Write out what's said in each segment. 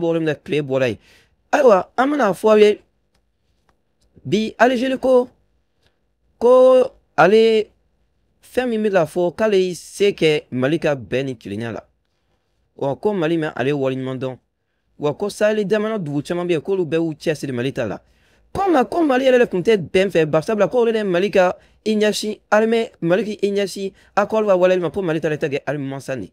bolimna treb bolay aywa amna bi aljeliko ko ale ferme imme de for kalei seket malika beni ki lina la wa kom mali ma ale walimandant wa kosa ale damanatu vucambi ko lu beu tsesi malita la pana ale ftemtet ben fe bla ko malika inashi arme maliki inashi akol wa walel po malita la tagi alimansani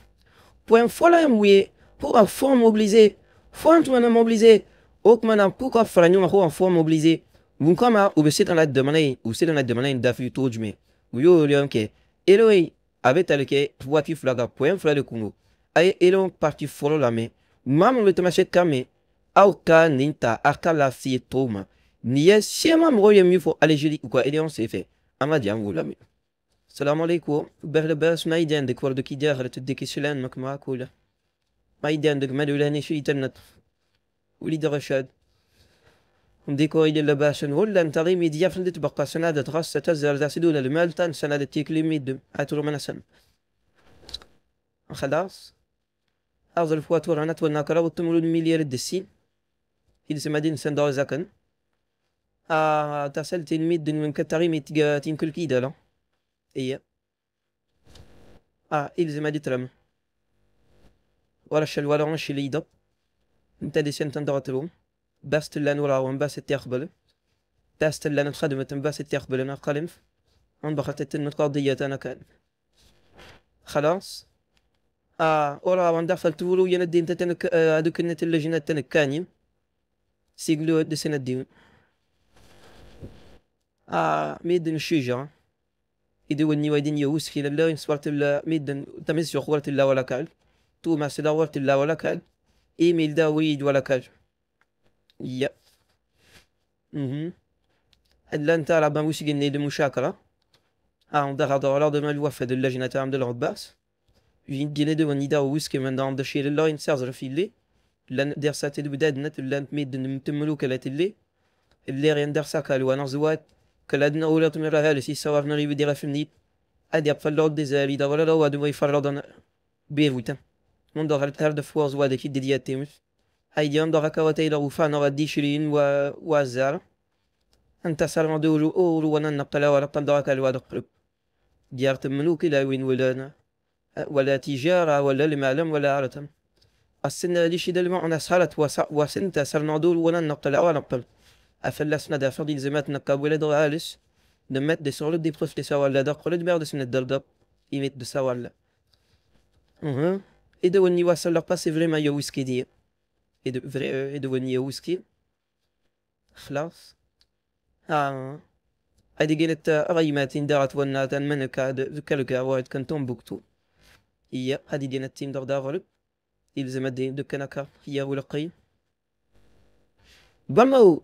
pour un folle mouillé, pour un fond mobilisé, un tout mobilisé, ok madame, pourquoi faire nous un fond mobilisé? Vous comme ou vous dans la demande, ou c'est dans la demande d'affût tout du mais, ou yon ke, eloi, avec tel que, pour qui flaga, pour un frère de Congo, aïe, elon parti folle la main, maman le temache kame, camé, ninta, aka la fille tout ma, ni eh, si maman roi mieux pour aller joli ou quoi, et on s'est fait, amadiam hein, vous la main. السلام عليكم باه لاباس ما يدي عندك كي داخل تديك سلان ماك معاك ولا ما يدي عندك مالو لهني شي تنت وليد رشاد نديكو إلى لاباس ولا انت ميديا فين تبقى سنادة غاسة تزر ذا سدولة المال تان سنادة تيك لي ميدم عاتور من سم خلاص أرض الفواتور أنا تولنا كراو تمولو مليار دسين إلى سمادين سندور زاكن آه تسلت الميد وين تين كل كيدا لا هي إيه. اه Iya. Ah, ilse meditram. ورش الورع شليدة نتادي سنة ندغتلوم باست لان وراهم باست تيقبل باست لان الخدمة باست تيقبل انا قلم ان انبخت تن قضية انا كان خلاص اه ورا وراهم دخل تولو ينا الدين تتنك آه، هذوك آه النت اللجنة تنك كاني سيقلو دي سنة الدين اه ميدن الشجرة يدوني ويدين يوس خير الله يمسورت تلا ميدن تمس يخور تلا ولا كال تو ما سلاورت تلا ولا كال ايميل دا ويد ولا كال يا أمم هلا انت على ماوش قلني دو مشاكرة ها ندار هضر على دو الوفد اللجنة تاع عبد العباس جين قلني دو ني ويس كي من دام دشير لا ينسازر في اللي لان درسات البداد نت لان ميدن متملوك كالات اللي اللي غير درسا كالوانا زوات كلادنا أولا سي لسي سوافنا غي بديرا فمنيت أدي أبطل لعب دي زالي دا ولا لو أدو يفرضنا بيفوتا من دوغ التار دفوا زوادا كي ديال التيمس هايدي من دور كواتي لو فانا غادي شرين و وزار انت سالما دولو اولو وانا نبطل ولا بطل دور كالواد قرب ديار تملوك لا وين ولا ولا تجارة ولا المعلم ولا عرتم السنة ليش شي دلما انا سالت وسنت سالما دولو وانا نبطل ولا نبطل afin de la snada afin d'ils émettent n'a qu'à ouïle dans Alice de mettre des sortes d'épreuves des sawalla d'un collègue merde c'est net d'alda ils mettent de sawalla et de wani wassal leur passe vraiment y'a whisky dire et de vrai et de wani y'a whisky خلاص اه هذه قالت ريمات دارت ونات منك ذكرك وعد كنتم بوكتو هي هذه ديال التيم دار دار يلزم الدين دوك انا هي ولقي بمو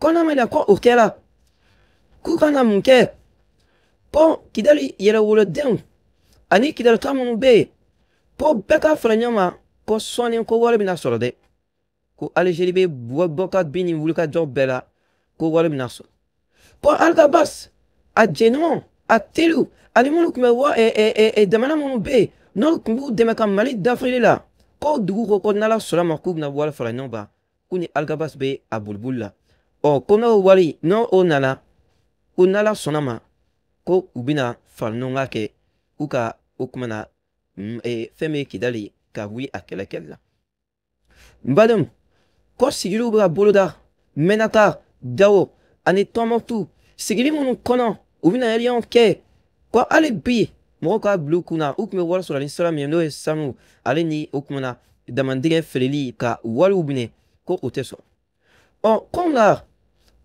kɔnɔma la kɔ o la k'u kana mun kɛ kidali kidali yɛrɛwolodenw ani kidalita minnu bɛ yen bɛɛ ka ko sɔɔni ko wari bɛna sɔrɔ dɛ ko alizeri bɛ bɔ ni ko wari bɛna sɔrɔ a jɛɲɔgɔn a teriw ani minnu tun bɛ wa ɛ ɛ ɛ jamana minnu bɛ yen n'olu tun b'u dɛmɛ ka mali la ko dugu ko ko n'ala sɔnna a ma k'u bɛna wari fara a ko n'o n'o o nana ko n'ala ko ubina bɛna ke ɲɔgɔn ka kɛ u ka o mm, e, fɛn kidali ka wi a boloda mɛnata dawo ani tɔnbɔkutu sigili minnu kɔnɔ u bɛna ɛriyɔn ko hali bi mɔgɔw k'a bila u kun na wari sɔrɔ n'o ale ni ka ko o tɛ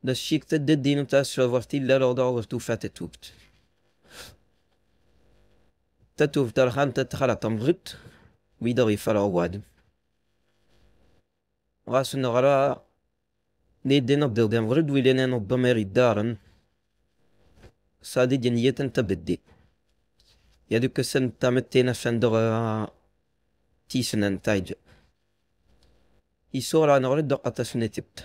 Dus je ziekte, dit dient dus wordt die leraar daarover toe vet toept. تتوف درخان تتخلى تمغط ويدغي فرع واد غاس نغرا لي دينا بدر دي مغرد ويلينا نضميري دارن صادي دينية تبدي يا دوك السن تامتينا فندغ تيسنا نتايج يسورا نغرد دقة سنتبت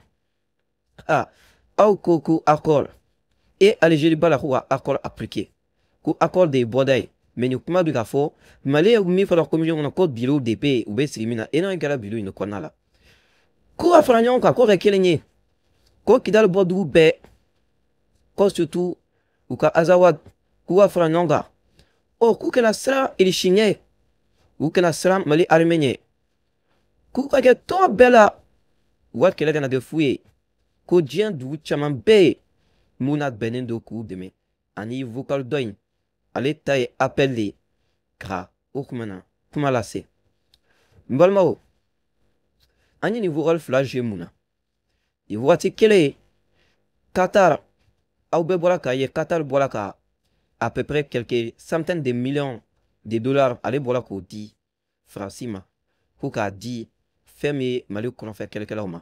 a ah, au coco accord et allégé de balahu à accord appliqué ou accord des bodaï mais nous commandons la fois mais les amis font la commission en accord bilou dp ou bien c'est mina et non il y a la bilou il ne connaît la quoi à faire un yon qu'accord avec l'année quoi qui dans bé quoi surtout ou qu'à azawad quoi à faire un yon qu'à oh que la sera il est chigné ou que la sera mali arménien quoi qu'à toi bella ou à quelle année a de fouiller ko diɲɛ dugu caman bɛɛ ye mun n'a bɛnnen don k'u dɛmɛ ani vocal dɔ in ale ta ye appel de ye ka o kuma na kuma lase n balimaw an ye nin vocal fila jouer mun na nin wagati kelen ye Qatar aw bɛɛ bɔra k'a ye Qatar bɔra ka à peu près quelques centaines de millions de dollars ale bɔra k'o di faransi ma ko k'a di fɛn min ye mali kɔnɔfɛ kɛlɛkɛlaw ma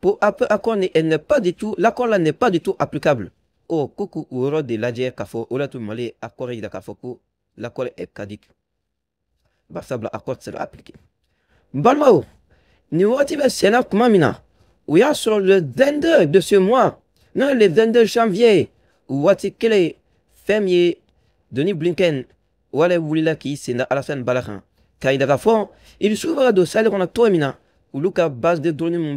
pour accord n'est pas du tout l'accord là n'est pas du tout applicable oh coucou oro de l'adjer kafo ora tout malé accord il kafo l'accord est caduc bah ça bla accord c'est appliqué balmao ni wati be sena kuma ou ya sur le 22 de ce mois non le 22 janvier wati kele fermier Denis Blinken wala wulila ki sena Alassane Balakan kaida kafo il souvera do sale qu'on a toi mina ou luka base de données mon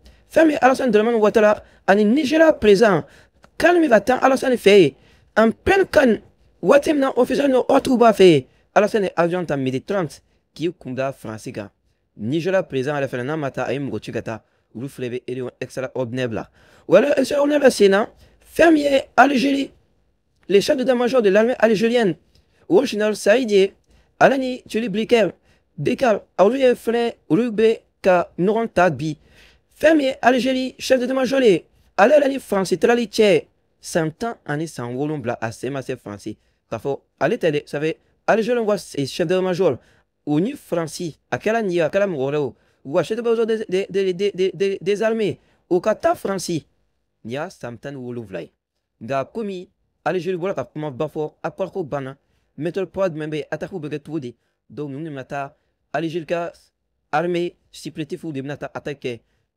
Fermier Alassane alasani Ouattara, watala ani nigéria président quand va ka en plein can fait, en pleine quand waati na officiel autre de la avion midi 30 k'i kunda Nigeria nigéria président la a ye mɔgɔ ci ka taa olu a la Les de d'état-major de l'armée algérienne original général alani tuli bliker ka fermier Algérie, chef de démangelé. Allez, l'année France, tralité. Santan, année sans voulombla, à ses massés français. Ça faut aller télé, savez. Algérie, on voit, c'est chef de major. Ou ni français, à quel année, à quel amour, ou à chef de besoin des armées. Au kata français, il y ou Santan voulombla. D'un commis, Algérie, voilà, comme comment bafo, à part le poids de même, attaque ou baguette ou dit. Donc, nous, nous, nous, Algérie, armée, si prêté, fou, de attaquer.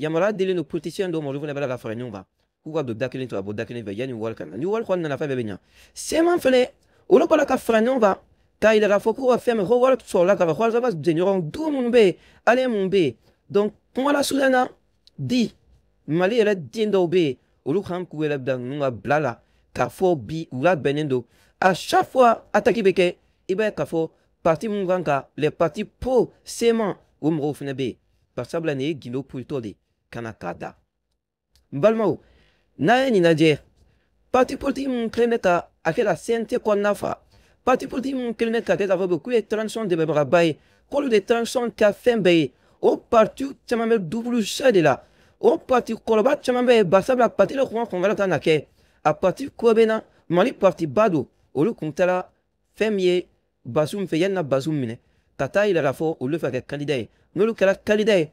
yamara delen do politicien do mo juvuna bala ka fara ɲɔgɔn k'u ka don da kelen to a bɔ Yani kelen fɛ yanni wari ka na ni wari kɔni nana fɛn bɛɛ bɛ ɲa sɛman fɛnɛ olu bala ka fara ɲɔgɔn kan k'a yira k'a fɔ k'u ka ko ka mon be ale donc kuma lasurunya di mali yɛrɛ den dɔw bɛ yen olu kan k'u k'a bi u benendo a à chaque fois attaqué eh beke kɛ b'a ye k'a parti minnu kan les partis pro kana k'a da n balimaw n'a ye nin lajɛ pati politiki min kelen bɛ ka a kɛ ka cnt kɔnɔna fa pati politiki min kelen bɛ ka kɛ k'a fɔ k'u ye transition dɛmɛbagaba ye k'olu de transition ka fɛn bɛɛ ye o parti caman bɛ double jeu de la o parti kɔrɔba caman bɛ yen barisabula parti de kun ka kɔn wɛrɛ ta na kɛ a parti ko bɛ na mali parti ba don olu kun taara fɛn min ye basu min fɛ yanni na basu minɛ ka taa yira k'a fɔ olu fɛ ka kɛ kandida ye n'olu kɛra kandida ye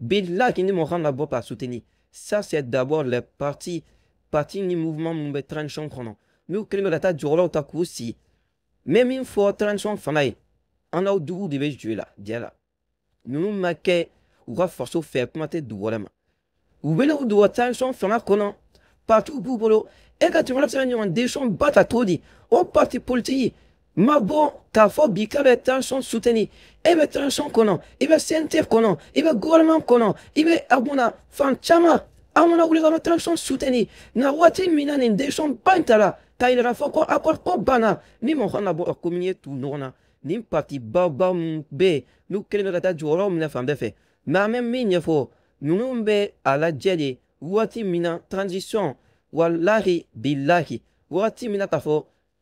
Billah qui nous rend la bas pour soutenir. Ça, c'est d'abord la partie, partie du mouvement Mumbai Tranchon Chrono. Mais au crime de du journée, ta aussi. Même une fois Tranchon Fanaï, on a au double de bêche là, di là. Nous nous maquons, ou va forcer faire pour mater double la main. Ou bien le double Tranchon Fanaï Chrono. Partout pour le. Et quand tu vas faire une des champs, bat à tout dit. Oh, parti politique ma bon, k'a fɔ bi k'a bɛ tension soutenir ebe bɛ tension il va CNTF gouvernement fan a mona na wati mina ba in tara k'a yira fɔ ko accord ko Bana. ni mon bo bɔ a communier tout ɲɔgɔn na parti ba ba mbe. yen n'u kɛlen bɛ ka a la jedi wati transition Wallahi billahi. Wati wati ta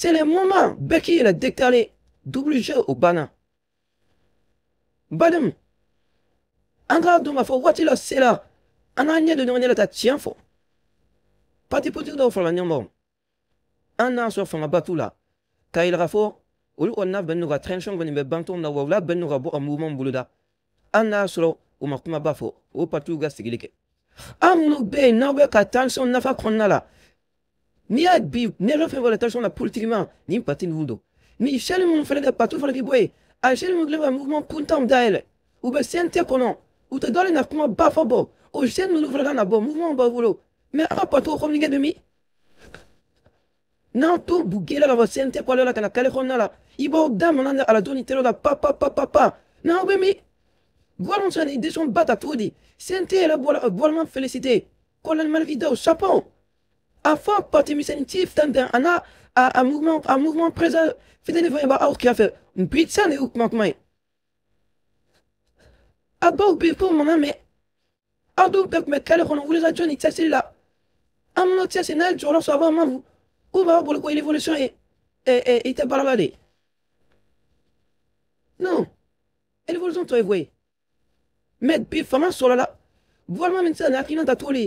C'est le moment. Becky il a déclaré double jeu au Bana. badem Angra duma Watila sela. Ananya de donner la ta Pati poti do fo la En Anna là. fo ma il ben trenchon ben banton na wawla ben mouvement bo amoumon Anna so ma makuma bafo ou patou ga ah, na ni מיד בנרף עבודתה la הפוליטיקמה ni mouvement la ומפלג הפטוף על ריבועי, אשר מגלב המוגמון na דאלה. ובסנטר קונון, ותדולן הפקומה באפה בו, אושן mouvement הבו, מוגמון בעבולו. מארה פטרו חום נגד במי? n'an to bugela la sen tɛ kɔlɛ la ka na kale la i b'aw la pa pa pa pa pa n'aw bɛ min sente ni ba ta cogo di félicité chapeau afin tant tanda ana un mouvement un mouvement présent fait ne voyait pas qui a fait britsan et mais À bord bi pour mon ami adou bek me kale kono voulez a joni là à mon autre c'est nel jolo avant m'a ou va pour quoi l'évolution et et et te balabade non l'évolution toi voyez mais bi femme sur la voilà maintenant la cliente à tous les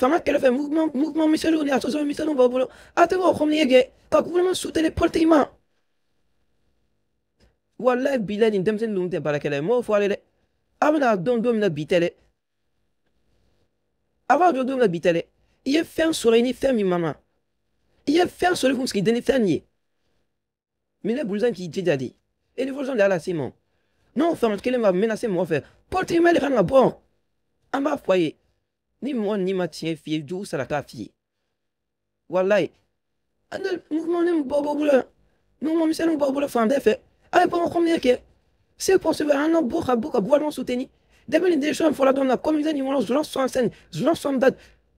mouvement كلا mouvement, mouvement, موفمون mouvement اللي on va vouloir اتوا خم لي comme il ما سوت لي بورتي que vous avant de donner il est ferme sur une ferme maman il est ferme sur le fond ce qui donne mais les qui dit et les de là à Simon non femme qu'elle m'a menacé mon frère portez-moi les rangs bon à foyer ni moi ni tienne fille d'où ça la ta fille wallahi adal mouvement nem bobo bula non c'est monsieur bobo bula femme d'effet allez pas combien que c'est pour un an boka boka Nous soutenu d'abord des choses faut la comme ils ont scène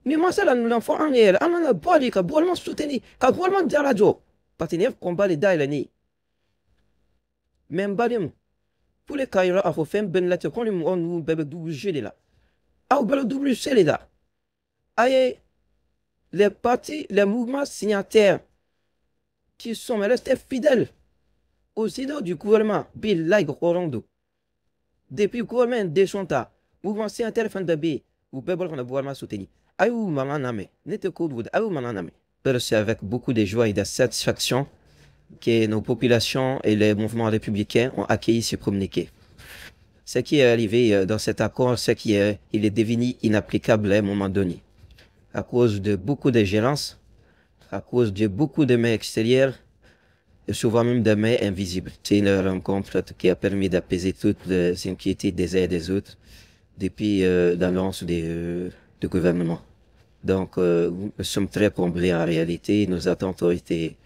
mais moi l'enfant en a ka soutenu ka dire la joie patinev combat les dailles même balim pour les à ben la te nous bébé là au ah, WC Aïe, les partis, les mouvements signataires qui sont restés fidèles au idées du gouvernement Bill Lai Depuis le gouvernement de Chanta, mouvement signataire fin de B, vous Bébol fan gouvernement soutenu. Aïe, maman n'était Wood, aïe, ou C'est avec beaucoup de joie et de satisfaction que nos populations et les mouvements républicains ont accueilli ce communiqué ce qui est arrivé euh, dans cet accord, c'est qu'il est, il est devenu inapplicable à un moment donné. À cause de beaucoup de à cause de beaucoup de mains extérieures, et souvent même de mains invisibles. C'est une rencontre qui a permis d'apaiser toutes les inquiétudes des uns et des autres depuis euh, l'annonce euh, du gouvernement. Donc, nous sommes très comblés en réalité. Nos attentes ont été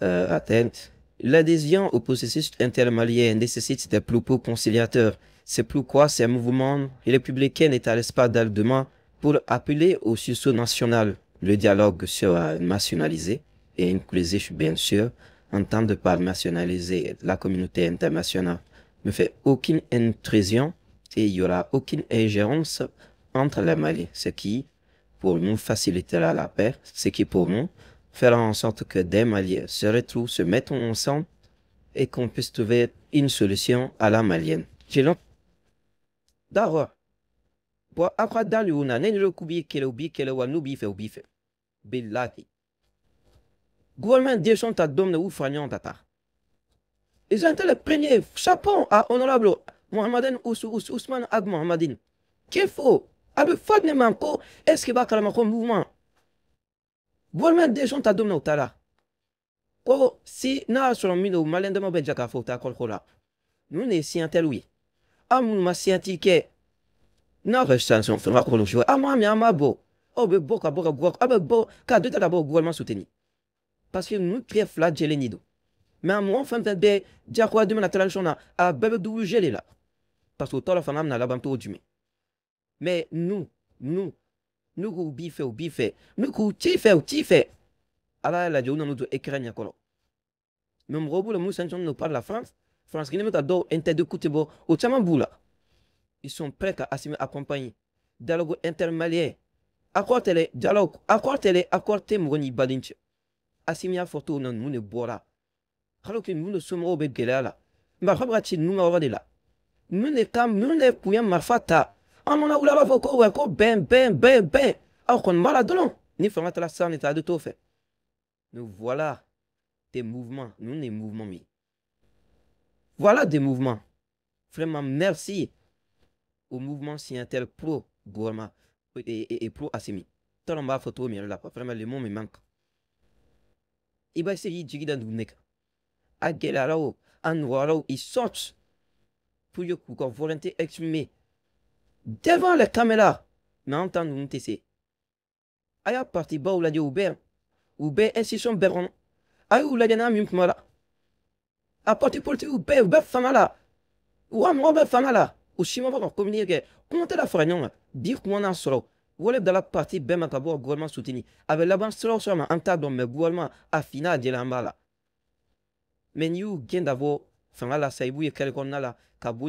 atteintes. L'adhésion au processus intermalien nécessite des propos conciliateurs. C'est pourquoi ces mouvements républicains n'étalent pas demain pour appeler au sursaut national. Le dialogue sera nationalisé et inclusif, bien sûr, en de par nationaliser la communauté internationale. Ne fait aucune intrusion et il n'y aura aucune ingérence entre les Mali, ce qui, pour nous, facilitera la paix, ce qui, pour nous, faire en sorte que des Maliens se retrouvent, se mettent ensemble et qu'on puisse trouver une solution à la malienne. J'ai Pour après d'aller on a n'en recoubi qu'elle oublie qu'elle ou n'oublie fait oublie fait. Billahi. Gouvernement Dieu à dom de ou fagnon tata. Ils ont été les premiers. Chapeau à honorable Mohamedan Ousmane Ag Mohamedine. Qu'il faut. Abu Fadne Manko, est-ce qu'il va calmer un mouvement voilà des gens t'adoument au tala. Oh, si na sur le milieu malin de ma faut ta colcola. Nous ne si un tel Ah, mon ma si un ticket. Eh. Na restation, fais-moi qu'on le joue. Ah, ah, ma oh, mère, ah, ma beau. Oh, be beau, cabo, cabo, cabo, cabo, cabo, cabo, cabo, gouvernement soutenu. Parce que nous créons flat gelénido. Mais à moi, enfin, t'as des jacquard de ma natale chona à bébé d'où gelé là. Parce que toi, la femme n'a la bâme tout au Mais nous, nous, Nuku bifeu b'i Nuku u b'i ala la lajɛ u nana don ekran ɲɛ kɔrɔ mɛ mɔgɔw b'u la par la France France qui ne bɛ ka de interdit o chama b'u ils sont prêts à Assimi accompagner dialogue intermalien accord tɛ dialogue accord tɛ dɛ accord tɛ mɔgɔ n'i baden cɛ Assimi y'a fɔ cogo min na ninnu de bɔra hali que de la de la on a b'a fɔ ko wa ko bɛn bɛn bɛn bɛn aw ah, kɔni b'a la dɔrɔn ni fanga taara sisan ne taara de t'o fɛ nous voilà des mouvements nous des mouvements mais voilà des mouvements vraiment merci au mouvement signataire pro gourma et, et, et pro Assimi tɔlɔ b'a pas photo mais là vraiment le mots me manque i eh b'a ben, essayer k'i jigi da dugu ne kan a gɛlɛyara o oh, a nɔgɔyara oh, pour que k'u volonté exprimer devant la caméra. Mais en temps de nous ou Aya parti ba ou uber. Ube son beron. Aya ou na mim kumara. A parti porti ou ube mala ou mo be ou que on communiquer. Comment la dire Dire comment on voilà dans la parti ben makabo gouvernement soutenu. Avec la banque solo sur ma anta dans me gouvernement a de la Mais nous gain d'abord fanala la saibu ye la ka bo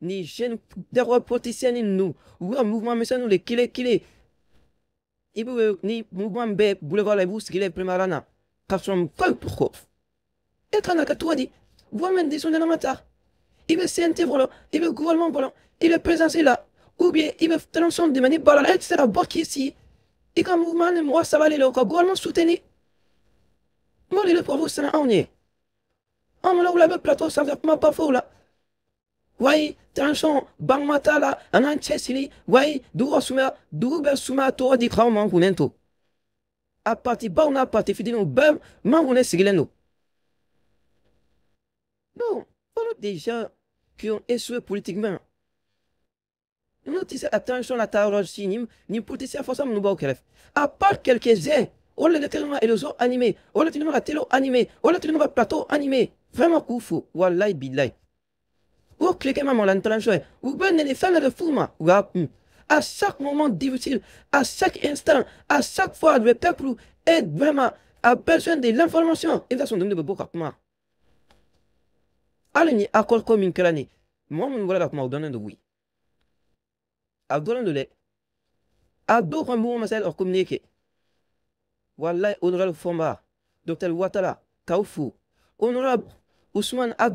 ni gêne de protestant ni nous ou un mouvement monsieur nous le les Il ibu euh, ni mouvement B, boulevard la vous kile primarana kapsom kol prokof et toi dit voit même des la mata il veut CNT volant il veut gouvernement volant il veut présenter là ou bien il veut transformer de manière par la c'est la boîte ici et quand mouvement moi ça va aller le gouvernement soutenir moi le vous c'est on est on l'a ou le plateau ça va pas pas faux là wayi tansɔn bang t'a la an k'an cɛ siri wayi dugu souma souma di kaw man on a parti baw n'a pati fitininw bɛɛ man kunnen sigilen don voilà qui ont échoué politiquement Nous tɛ se attention la ta sinim ni nin forcément, nous fɔsa minnu à part quelques-uns o le de kɛlen animé o de kɛlen ka animé o le plateau animé vraiment k'u fo walayi Oh, Ou Malantanjoy, les Salad de Wapum. Hmm. À chaque moment difficile, à chaque instant, à chaque fois, le peuple vraiment a besoin de l'information. Et ça, son nom de à comme une Moi, je vous de oui. de lait. d'autres Vous avez besoin or Voilà, honorable Fomba, docteur Ouattara, Kaoufou, Ousmane Ad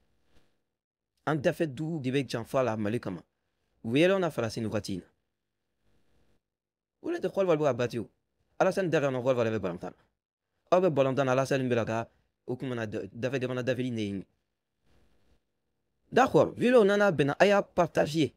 an dafe du di wek jan fo la mal kama wi an e a fala sin watin Ule dewal val bo a bat ala sen der anwal val balantan O be balantan a la sen be laka ou dafe de man a daveli ne Dawar vilo nana bena aya partagier